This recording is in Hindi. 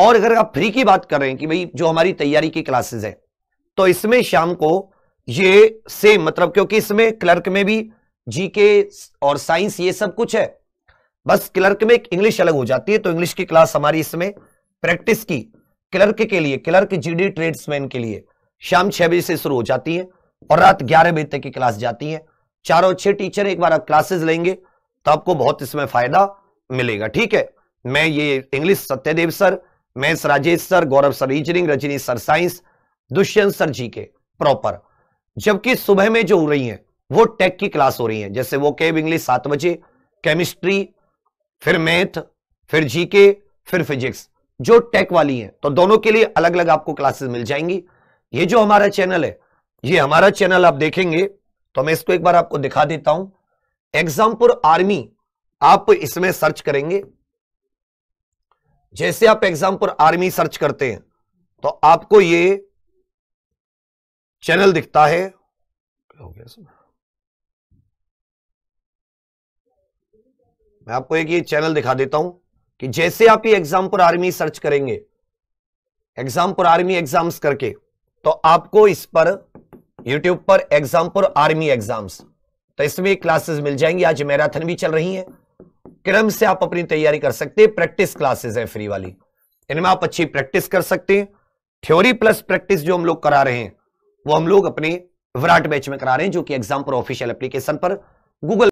और अगर आप फ्री की बात कर रहे हैं कि भाई जो हमारी तैयारी की क्लासेस है तो इसमें शाम को ये सेम मतलब क्योंकि इसमें क्लर्क में भी जीके और साइंस ये सब कुछ है बस क्लर्क में एक इंग्लिश अलग हो जाती है तो इंग्लिश की क्लास हमारी इसमें प्रैक्टिस की क्लर्क के लिए क्लर्क जीडी ट्रेड्समैन के लिए शाम छह बजे से शुरू हो जाती है और रात ग्यारह बजे तक की क्लास जाती है चार और छह टीचर एक बार आप क्लासेस लेंगे तो आपको बहुत इसमें फायदा मिलेगा ठीक है मैं ये English Satyadev sir maths Rajesh sir Gaurav sir engineering Rajni sir science Dushyant sir ji के प्रॉपर जबकि सुबह में जो हो रही है वो टेक की क्लास हो रही है जैसे वो कैब इंग्लिश सात बजे केमिस्ट्री फिर मैथ फिर जीके फिर फिजिक्स जो टेक वाली है तो दोनों के लिए अलग अलग आपको क्लासेस मिल जाएंगी ये जो हमारा चैनल है ये हमारा चैनल आप देखेंगे तो मैं इसको एक बार आपको दिखा देता हूं एग्जामपुर आर्मी आप इसमें सर्च करेंगे जैसे आप एग्जाम पर आर्मी सर्च करते हैं तो आपको ये चैनल दिखता है हो गया मैं आपको एक ये चैनल दिखा देता हूं कि जैसे आप ये एग्जाम पर आर्मी सर्च करेंगे एग्जाम पर आर्मी एग्जाम्स करके तो आपको इस पर यूट्यूब पर एग्जाम पर आर्मी एग्जाम्स तो इसमें क्लासेस मिल जाएंगी आज मैराथन भी चल रही है क्रम से आप अपनी तैयारी कर सकते हैं प्रैक्टिस क्लासेस है फ्री वाली इनमें आप अच्छी प्रैक्टिस कर सकते हैं थ्योरी प्लस प्रैक्टिस जो हम लोग करा रहे हैं वो हम लोग अपने विराट बैच में करा रहे हैं जो कि एग्जाम पर ऑफिशियल एप्लीकेशन पर गूगल